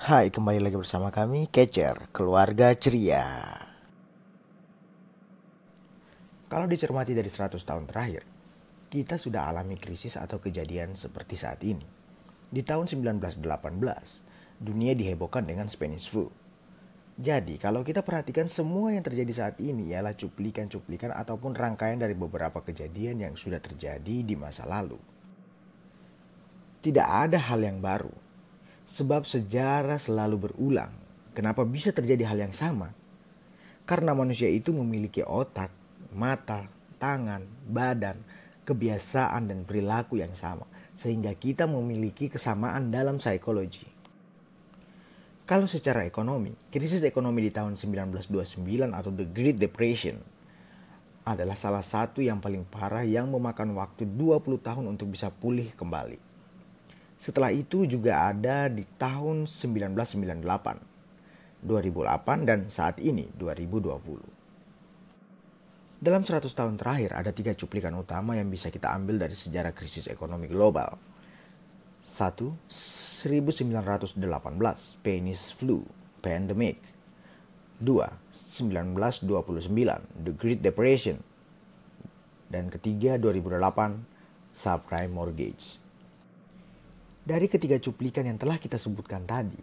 Hai, kembali lagi bersama kami Kecer, keluarga ceria. Kalau dicermati dari 100 tahun terakhir, kita sudah alami krisis atau kejadian seperti saat ini. Di tahun 1918, dunia dihebohkan dengan Spanish flu. Jadi, kalau kita perhatikan semua yang terjadi saat ini ialah cuplikan-cuplikan ataupun rangkaian dari beberapa kejadian yang sudah terjadi di masa lalu. Tidak ada hal yang baru, Sebab sejarah selalu berulang. Kenapa bisa terjadi hal yang sama? Karena manusia itu memiliki otak, mata, tangan, badan, kebiasaan dan perilaku yang sama, sehingga kita memiliki kesamaan dalam psikologi. Kalau secara ekonomi, krisis ekonomi di tahun 1929 atau The Great Depression adalah salah satu yang paling parah yang memakan waktu 20 tahun untuk bisa pulih kembali. Setelah itu juga ada di tahun 1998, 2008 dan saat ini 2020. Dalam 100 tahun terakhir ada tiga cuplikan utama yang bisa kita ambil dari sejarah krisis ekonomi global. 1. 1918 Penis Flu Pandemic 2. 1929 The Great Depression dan ketiga 2008 Subprime Mortgage dari ketiga cuplikan yang telah kita sebutkan tadi,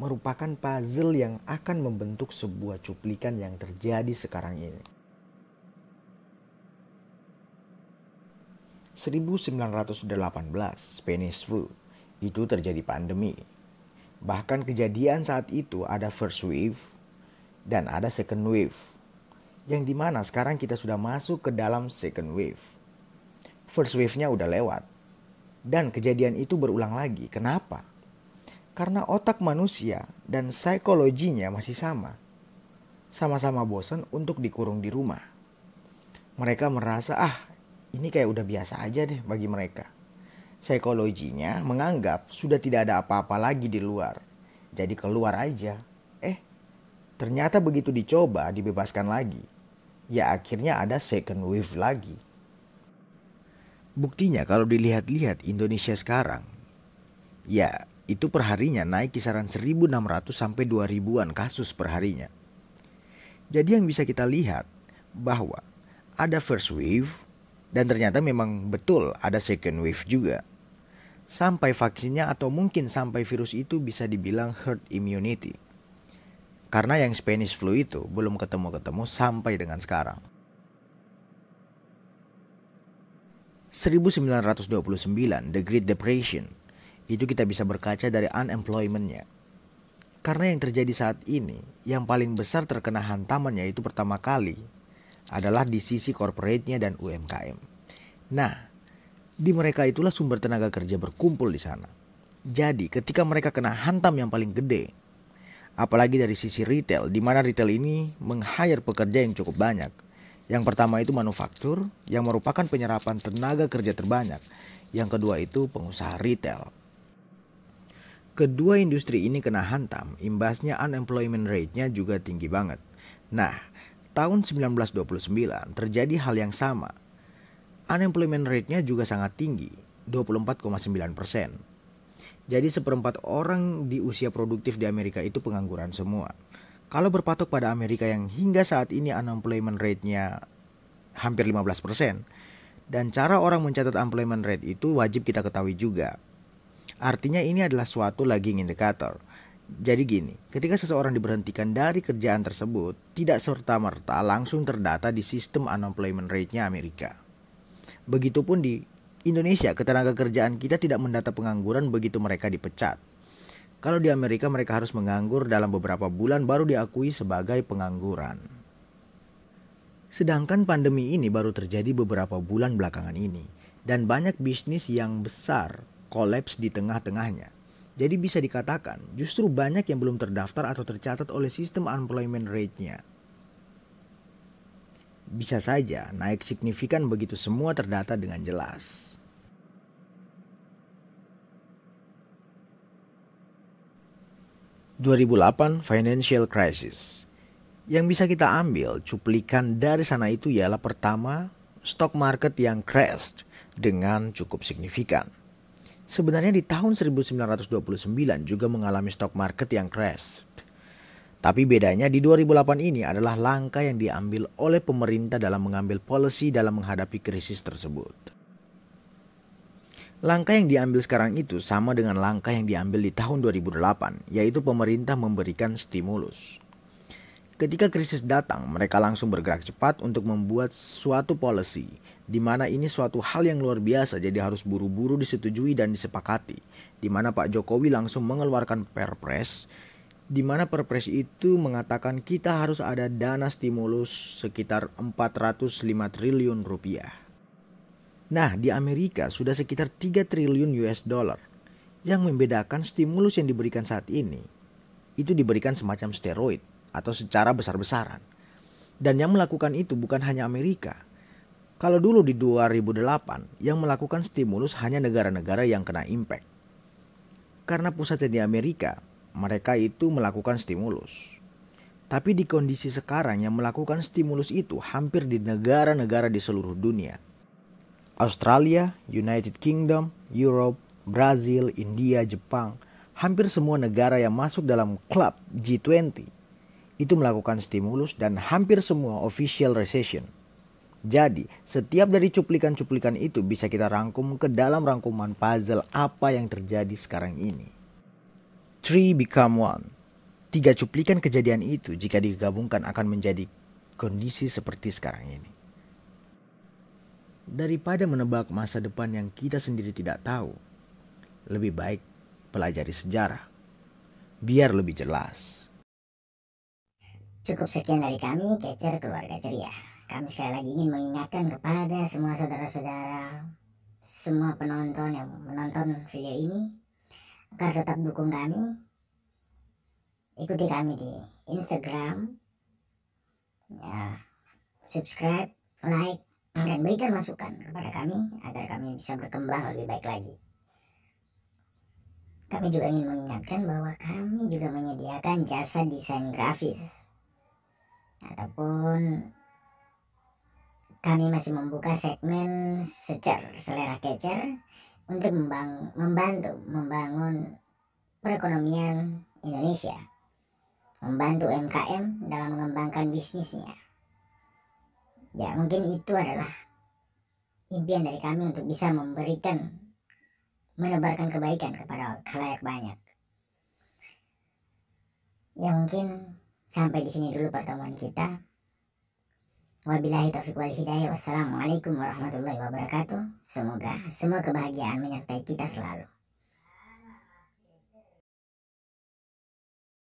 merupakan puzzle yang akan membentuk sebuah cuplikan yang terjadi sekarang ini. 1918 Spanish flu itu terjadi pandemi. Bahkan kejadian saat itu ada first wave dan ada second wave. Yang dimana sekarang kita sudah masuk ke dalam second wave. First wave-nya udah lewat dan kejadian itu berulang lagi. Kenapa? Karena otak manusia dan psikologinya masih sama. Sama-sama bosan untuk dikurung di rumah. Mereka merasa, ah ini kayak udah biasa aja deh bagi mereka. Psikologinya menganggap sudah tidak ada apa-apa lagi di luar. Jadi keluar aja. Eh, ternyata begitu dicoba dibebaskan lagi. Ya akhirnya ada second wave lagi. Buktinya kalau dilihat-lihat Indonesia sekarang, ya itu perharinya naik kisaran 1.600 sampai 2.000-an kasus perharinya. Jadi yang bisa kita lihat bahwa ada first wave dan ternyata memang betul ada second wave juga. Sampai vaksinnya atau mungkin sampai virus itu bisa dibilang herd immunity. Karena yang Spanish flu itu belum ketemu-ketemu sampai dengan sekarang. 1929, The Great Depression, itu kita bisa berkaca dari unemployment-nya. Karena yang terjadi saat ini, yang paling besar terkena hantamannya itu pertama kali adalah di sisi corporate-nya dan UMKM. Nah, di mereka itulah sumber tenaga kerja berkumpul di sana. Jadi, ketika mereka kena hantam yang paling gede, apalagi dari sisi retail, di mana retail ini meng-hire pekerja yang cukup banyak, yang pertama itu manufaktur yang merupakan penyerapan tenaga kerja terbanyak. Yang kedua itu pengusaha retail. Kedua industri ini kena hantam, imbasnya unemployment rate-nya juga tinggi banget. Nah, tahun 1929 terjadi hal yang sama. Unemployment rate-nya juga sangat tinggi, 24,9 persen. Jadi seperempat orang di usia produktif di Amerika itu pengangguran semua. Kalau berpatok pada Amerika yang hingga saat ini unemployment rate-nya hampir 15%, dan cara orang mencatat unemployment rate itu wajib kita ketahui juga. Artinya ini adalah suatu lagging indicator. Jadi gini, ketika seseorang diberhentikan dari kerjaan tersebut, tidak serta-merta langsung terdata di sistem unemployment rate-nya Amerika. Begitupun di Indonesia, ketenaga kerjaan kita tidak mendata pengangguran begitu mereka dipecat. Kalau di Amerika mereka harus menganggur dalam beberapa bulan baru diakui sebagai pengangguran. Sedangkan pandemi ini baru terjadi beberapa bulan belakangan ini dan banyak bisnis yang besar kolaps di tengah-tengahnya. Jadi bisa dikatakan justru banyak yang belum terdaftar atau tercatat oleh sistem unemployment rate-nya. Bisa saja naik signifikan begitu semua terdata dengan jelas. 2008 Financial Crisis. Yang bisa kita ambil cuplikan dari sana itu ialah pertama, stock market yang crashed dengan cukup signifikan. Sebenarnya di tahun 1929 juga mengalami stock market yang crash. Tapi bedanya di 2008 ini adalah langkah yang diambil oleh pemerintah dalam mengambil policy dalam menghadapi krisis tersebut. Langkah yang diambil sekarang itu sama dengan langkah yang diambil di tahun 2008, yaitu pemerintah memberikan stimulus. Ketika krisis datang, mereka langsung bergerak cepat untuk membuat suatu policy, di mana ini suatu hal yang luar biasa jadi harus buru-buru disetujui dan disepakati, di mana Pak Jokowi langsung mengeluarkan perpres, di mana perpres itu mengatakan kita harus ada dana stimulus sekitar 405 triliun rupiah. Nah, di Amerika sudah sekitar 3 triliun US dollar. Yang membedakan stimulus yang diberikan saat ini itu diberikan semacam steroid atau secara besar-besaran. Dan yang melakukan itu bukan hanya Amerika. Kalau dulu di 2008 yang melakukan stimulus hanya negara-negara yang kena impact. Karena pusatnya di Amerika, mereka itu melakukan stimulus. Tapi di kondisi sekarang yang melakukan stimulus itu hampir di negara-negara di seluruh dunia Australia, United Kingdom, Europe, Brazil, India, Jepang, hampir semua negara yang masuk dalam klub G20 itu melakukan stimulus dan hampir semua official recession. Jadi, setiap dari cuplikan-cuplikan itu bisa kita rangkum ke dalam rangkuman puzzle apa yang terjadi sekarang ini. Three become one. Tiga cuplikan kejadian itu jika digabungkan akan menjadi kondisi seperti sekarang ini. Daripada menebak masa depan yang kita sendiri tidak tahu, lebih baik pelajari sejarah biar lebih jelas. Cukup sekian dari kami, Kecer Keluarga Ceria. Kami sekali lagi ingin mengingatkan kepada semua saudara-saudara, semua penonton yang menonton video ini, agar tetap dukung kami. Ikuti kami di Instagram, ya, subscribe, like, dan berikan masukan kepada kami agar kami bisa berkembang lebih baik lagi. Kami juga ingin mengingatkan bahwa kami juga menyediakan jasa desain grafis ataupun kami masih membuka segmen secer selera kecer untuk membang membantu membangun perekonomian Indonesia, membantu UMKM dalam mengembangkan bisnisnya ya mungkin itu adalah impian dari kami untuk bisa memberikan menebarkan kebaikan kepada khalayak banyak ya mungkin sampai di sini dulu pertemuan kita Wabillahi taufiq wal hidayah. Wassalamualaikum warahmatullahi wabarakatuh. Semoga semua kebahagiaan menyertai kita selalu.